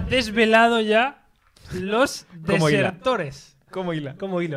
desvelado ya los desertores. Como hilo,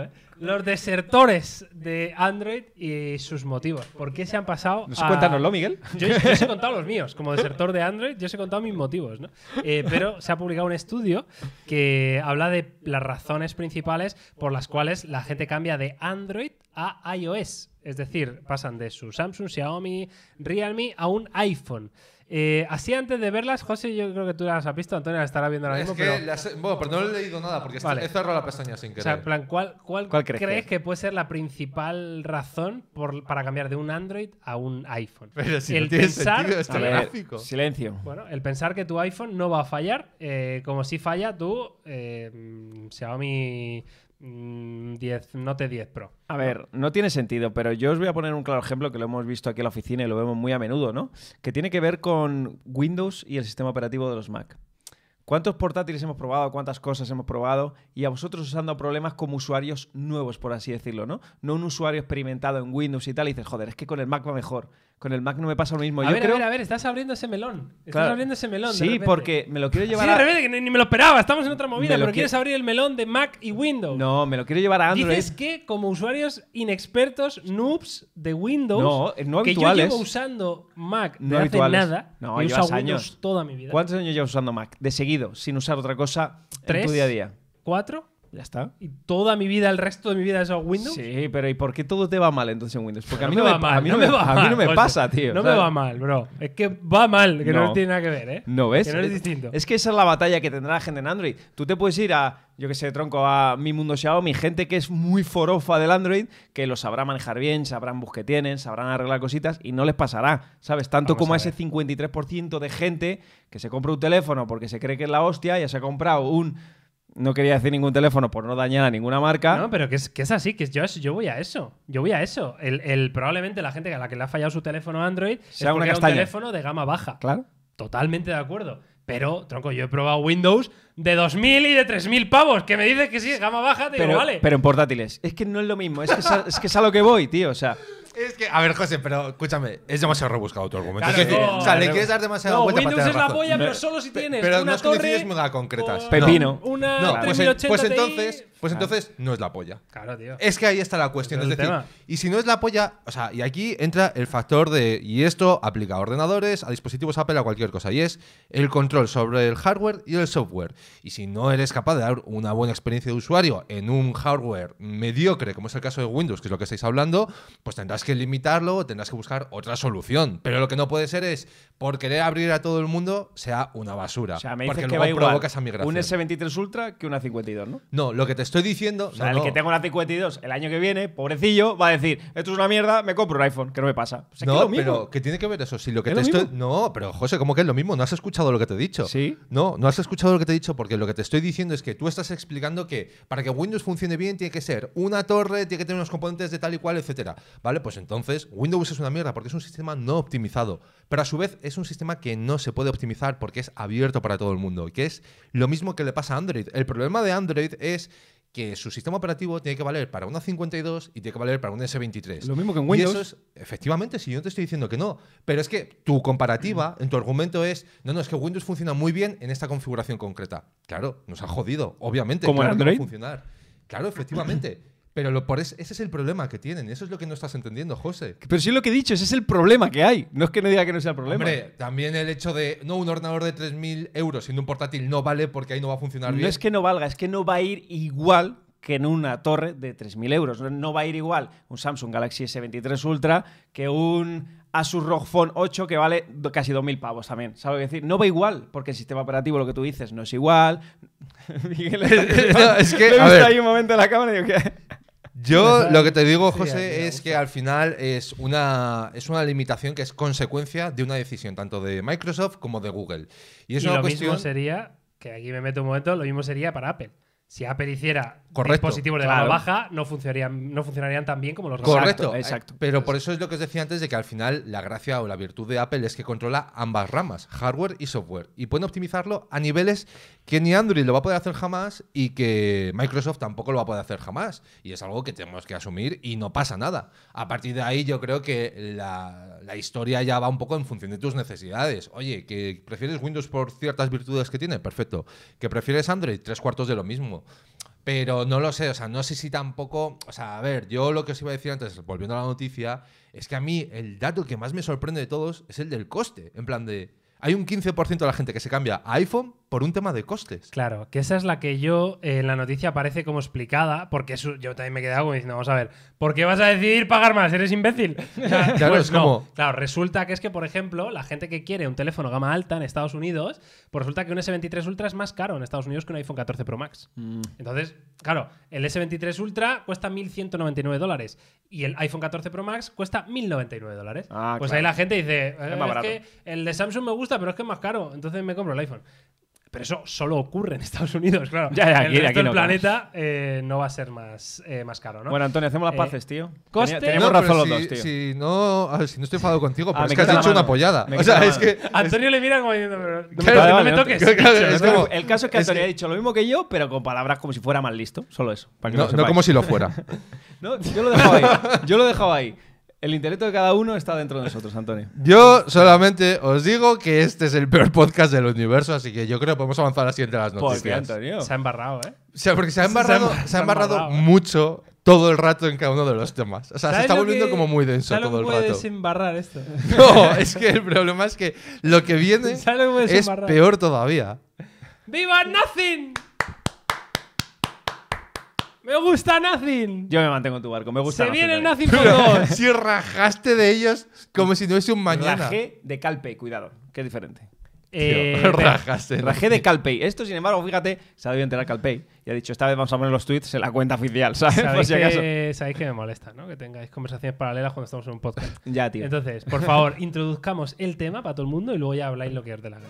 ¿eh? Los desertores de Android y sus motivos. ¿Por qué se han pasado No sé, cuéntanoslo, Miguel. Yo, os he contado los míos. Como desertor de Android, yo os he contado mis motivos, eh, pero se ha publicado un estudio que habla de las razones principales por las cuales la gente cambia de Android a iOS. Es decir, pasan de su Samsung, Xiaomi, Realme a un iPhone. Eh, así antes de verlas, José, yo creo que tú las has visto, Antonio las estará viendo ahora mismo. Es que pero... Las he... Bueno, pero no he leído nada porque vale. he cerrado la pestaña sin querer. plan, ¿cuál, cuál, crees, que, puede ser la principal razón para cambiar de un Android a un iPhone? Pero si el no tiene pensar... Este silencio. Bueno, el pensar que tu iPhone no va a fallar, eh, como si falla tú, eh, mm, Xiaomi 10, mm, no te 10 Pro. A ver, no tiene sentido, pero yo os voy a poner un claro ejemplo que lo hemos visto aquí en la oficina y lo vemos muy a menudo, ¿no? Que tiene que ver con Windows y el sistema operativo de los Mac. ¿Cuántos portátiles hemos probado? ¿Cuántas cosas hemos probado? Y a vosotros usando problemas como usuarios nuevos, por así decirlo, ¿no? No un usuario experimentado en Windows y tal y dices, joder, es que con el Mac va mejor. Con el Mac no me pasa lo mismo. A ver, a ver, a ver, estás abriendo ese melón. Estás abriendo ese melón. Sí, porque me lo quiero llevar sí, de repente, que ni me lo esperaba, estamos en otra movida, pero quieres abrir el melón de Mac y Windows. No, me lo quiero llevar a Android. Dices que como usuarios inexpertos, noobs de Windows, no, eh, no que yo llevo usando Mac no hace nada, no, llevas años. toda mi vida. ¿Cuántos años llevas usando Mac? De seguido sin usar otra cosa en tu día a día. ¿Cuatro? Ya está. ¿Y toda mi vida, el resto de mi vida es Windows? Sí, pero ¿y por qué todo te va mal entonces en Windows? Porque a mí no me, va mal. A mí no me, pasa, tío. No me va mal, bro. Es que va mal, que no, tiene nada que ver, ¿eh? No ves. Que no es, es distinto. Es que esa es la batalla que tendrá la gente en Android. Tú te puedes ir a yo que sé, tronco, a mi mundo Xiaomi, gente que es muy forofa del Android, que lo sabrá manejar bien, sabrán bus que tienen, sabrán arreglar cositas y no les pasará, ¿sabes? Tanto como a, ese 53% de gente que se compra un teléfono porque se cree que es la hostia y se ha comprado un no quería decir ningún teléfono por no dañar a ninguna marca. No, pero que es, que es así, que yo, yo voy a eso. Yo voy a eso. El, probablemente la gente a la que le ha fallado su teléfono Android sea es una un teléfono de gama baja. Claro. Totalmente de acuerdo. Pero, tronco, yo he probado Windows de 2.000 y de 3.000 pavos. Que me dices que sí, gama baja, te pero, digo, vale. Pero en portátiles. Es que no es lo mismo. Es que, es, a, lo que voy, tío. O sea. Es que, a ver, José, pero escúchame, es demasiado rebuscado tu argumento. es que, o sea, le quieres dar demasiado no, Windows es la polla, pero solo si tienes pero una no torre... Pero concretas. Pepino. Una no, 3080 pues, eh, pues entonces, pues entonces no es la polla. Claro, tío. Es que ahí está la cuestión. es, decir, y si no es la polla, o sea, y aquí entra el factor de, y esto aplica a ordenadores, a dispositivos Apple, a cualquier cosa, y es el control sobre el hardware y el software. Y si no eres capaz de dar una buena experiencia de usuario en un hardware mediocre, como es el caso de Windows, que es lo que estáis hablando, pues tendrás que limitarlo, tendrás que buscar otra solución. Pero lo que no puede ser es, por querer abrir a todo el mundo, sea una basura. O sea, me dices que luego va igual migración. Un S23 Ultra que una 52, ¿no? No, lo que te estoy diciendo. O sea, el que tenga una 52 el año que viene, pobrecillo, va a decir: Esto es una mierda, me compro un iPhone, que no me pasa. no, pero ¿qué tiene que ver eso? Si lo que te No, pero José, ¿cómo que es lo mismo? No has escuchado lo que te he dicho. Sí. No, no has escuchado lo que te he dicho porque lo que te estoy diciendo es que tú estás explicando que para que Windows funcione bien tiene que ser una torre, tiene que tener unos componentes de tal y cual, etcétera. Vale, pues entonces Windows es una mierda porque es un sistema no optimizado. Pero a su vez es un sistema que no se puede optimizar porque es abierto para todo el mundo, y que es lo mismo que le pasa a Android. El problema de Android es que su sistema operativo tiene que valer para una 52 y tiene que valer para un S23. Lo mismo que en Windows. eso es, efectivamente, si yo te estoy diciendo que no, pero es que tu comparativa, en tu argumento es, no, no, es que Windows funciona muy bien en esta configuración concreta. Claro, nos ha jodido, obviamente. Como claro, Android. funcionar. Claro, efectivamente. Pero lo, por ese, es el problema que tienen. Eso es lo que no estás entendiendo, José. Pero sí es lo que he dicho, ese es el problema que hay. No es que no diga que no sea el problema. Hombre, también el hecho de no un ordenador de 3.000 euros siendo un portátil no vale porque ahí no va a funcionar bien. No es que no valga, es que no va a ir igual que en una torre de 3.000 euros. No va a ir igual un Samsung Galaxy S23 Ultra que un Asus ROG Phone 8 que vale casi 2.000 pavos también. ¿Sabes decir? No va igual, porque el sistema operativo, lo que tú dices, no es igual. Miguel, es que, le he ahí un momento en la cámara y digo, que... Yo lo que te digo, José, es que al final es una, es una limitación que es consecuencia de una decisión tanto de Microsoft como de Google. Y, es lo mismo sería, que aquí me meto un momento, lo mismo sería para Apple. Si Apple hiciera dispositivos de la baja, no funcionarían, no funcionarían tan bien como los Correcto, exacto, Pero por eso es lo que os decía antes de que al final la gracia o la virtud de Apple es que controla ambas ramas, hardware y software. Y pueden optimizarlo a niveles que ni Android lo va a poder hacer jamás y que Microsoft tampoco lo va a poder hacer jamás. Y es algo que tenemos que asumir y no pasa nada. A partir de ahí yo creo que la historia ya va un poco en función de tus necesidades. Oye, que prefieres Windows por ciertas virtudes que tiene, perfecto. Que prefieres Android, tres cuartos de lo mismo. Pero no lo sé, o sea, no sé si tampoco. O sea, a ver, yo lo que os iba a decir antes, volviendo a la noticia, es que a mí el dato que más me sorprende de todos es el del coste. En plan de. Hay un 15% de la gente que se cambia a iPhone por un tema de costes. Claro, que esa es la que yo eh, en la noticia aparece como explicada, porque yo también me quedé como diciendo, vamos a ver, ¿por qué vas a decidir pagar más? ¿Eres imbécil? Pues claro, resulta que es que, por ejemplo, la gente que quiere un teléfono gama alta en Estados Unidos, pues resulta que un S23 Ultra es más caro en Estados Unidos que un iPhone 14 Pro Max. Mm. Entonces, claro, el S23 Ultra cuesta 1.199 dólares y el iPhone 14 Pro Max cuesta 1.099 dólares. Ah, pues ahí la gente dice, es eh, que el de Samsung me gusta, pero es que es más caro, entonces me compro el iPhone. Pero eso solo ocurre en Estados Unidos, claro. Ya, ya, aquí, el planeta eh, no va a ser más, eh, más caro, ¿no? Bueno, Antonio, hacemos las eh, paces, tío. ¿Coste? tenemos razón los dos, tío. Si no, ver, si no estoy enfadado contigo, ah, pero es que has hecho una pollada. o sea, es que, Antonio le mira como diciendo, pero, no, me, me toques. el caso es que Antonio ha dicho lo mismo que yo, pero con palabras como si fuera más listo. Solo eso. no, como si lo fuera. no, yo lo he dejado ahí. Yo lo he dejado ahí. El intelecto de cada uno está dentro de nosotros, Antonio. Yo solamente os digo que este es el peor podcast del universo, así que yo creo que podemos avanzar así entre las noticias. Porque, Antonio. Se ha embarrado, ¿eh? O sea, porque se ha embarrado, ¿eh? mucho todo el rato en cada uno de los temas. O sea, se está volviendo como muy denso todo el puede desembarrar esto? No, es que el problema es que lo que viene es peor todavía. ¡Viva Nothing! ¡Me gusta Nacin. Yo me mantengo en tu barco, me gusta Se viene el por dos. Si rajaste de ellos como si no un mañana. Rajé de Calpe, cuidado, que es diferente. Eh, rajaste. Rajé de Calpey. Esto, sin embargo, fíjate, se ha debido enterar Calpey. Y ha dicho, esta vez vamos a poner los tweets en la cuenta oficial, ¿sabes? Sabéis, que, que me molesta, ¿no? Que tengáis conversaciones paralelas cuando estamos en un podcast. Ya, tío. Entonces, por favor, introduzcamos el tema para todo el mundo y luego ya habláis lo que os dé la gana.